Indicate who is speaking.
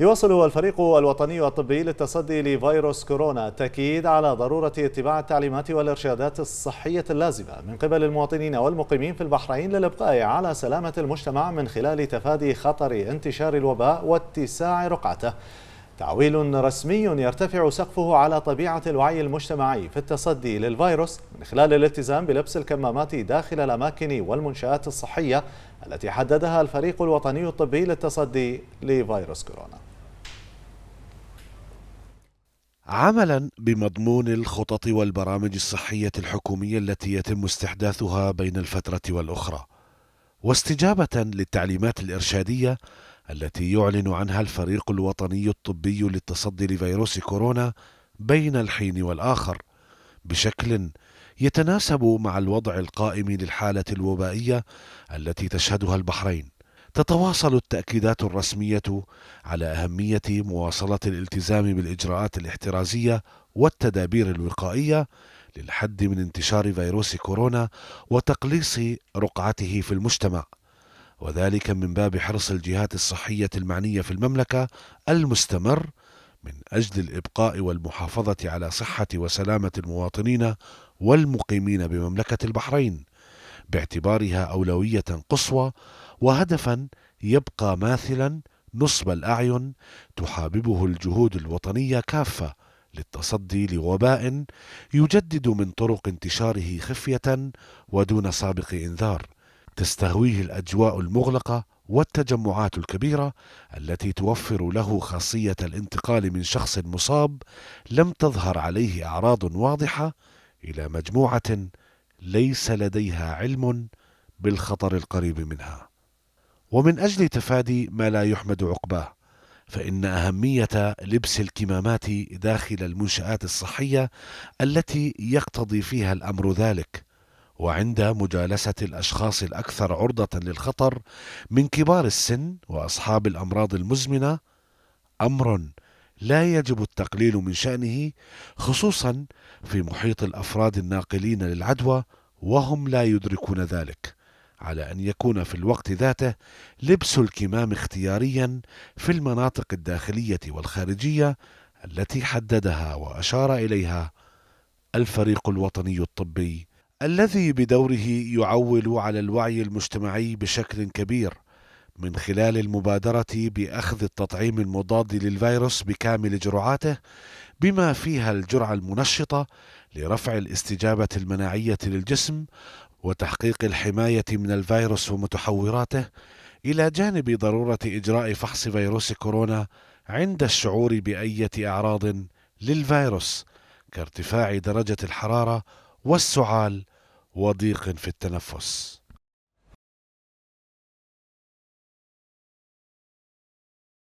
Speaker 1: يواصل الفريق الوطني الطبي للتصدي لفيروس كورونا تأكيد على ضرورة اتباع التعليمات والإرشادات الصحية اللازمة من قبل المواطنين والمقيمين في البحرين للإبقاء على سلامة المجتمع من خلال تفادي خطر انتشار الوباء واتساع رقعته تعويل رسمي يرتفع سقفه على طبيعة الوعي المجتمعي في التصدي للفيروس من خلال الالتزام بلبس الكمامات داخل الأماكن والمنشآت الصحية التي حددها الفريق الوطني الطبي للتصدي لفيروس كورونا
Speaker 2: عملا بمضمون الخطط والبرامج الصحية الحكومية التي يتم استحداثها بين الفترة والأخرى، واستجابة للتعليمات الإرشادية التي يعلن عنها الفريق الوطني الطبي للتصدي لفيروس كورونا بين الحين والآخر، بشكل يتناسب مع الوضع القائم للحالة الوبائية التي تشهدها البحرين. تتواصل التأكيدات الرسمية على أهمية مواصلة الالتزام بالإجراءات الاحترازية والتدابير الوقائية للحد من انتشار فيروس كورونا وتقليص رقعته في المجتمع وذلك من باب حرص الجهات الصحية المعنية في المملكة المستمر من أجل الإبقاء والمحافظة على صحة وسلامة المواطنين والمقيمين بمملكة البحرين باعتبارها أولوية قصوى وهدفا يبقى ماثلا نصب الأعين تحاببه الجهود الوطنية كافة للتصدي لوباء يجدد من طرق انتشاره خفية ودون سابق إنذار تستهويه الأجواء المغلقة والتجمعات الكبيرة التي توفر له خاصية الانتقال من شخص مصاب لم تظهر عليه أعراض واضحة إلى مجموعة ليس لديها علم بالخطر القريب منها ومن اجل تفادي ما لا يحمد عقباه فان اهميه لبس الكمامات داخل المنشات الصحيه التي يقتضي فيها الامر ذلك وعند مجالسه الاشخاص الاكثر عرضه للخطر من كبار السن واصحاب الامراض المزمنه امر لا يجب التقليل من شأنه خصوصا في محيط الأفراد الناقلين للعدوى وهم لا يدركون ذلك على أن يكون في الوقت ذاته لبس الكمام اختياريا في المناطق الداخلية والخارجية التي حددها وأشار إليها الفريق الوطني الطبي الذي بدوره يعول على الوعي المجتمعي بشكل كبير من خلال المبادرة بأخذ التطعيم المضاد للفيروس بكامل جرعاته بما فيها الجرعة المنشطة لرفع الاستجابة المناعية للجسم وتحقيق الحماية من الفيروس ومتحوراته إلى جانب ضرورة إجراء فحص فيروس كورونا عند الشعور بأية أعراض للفيروس كارتفاع درجة الحرارة والسعال وضيق في التنفس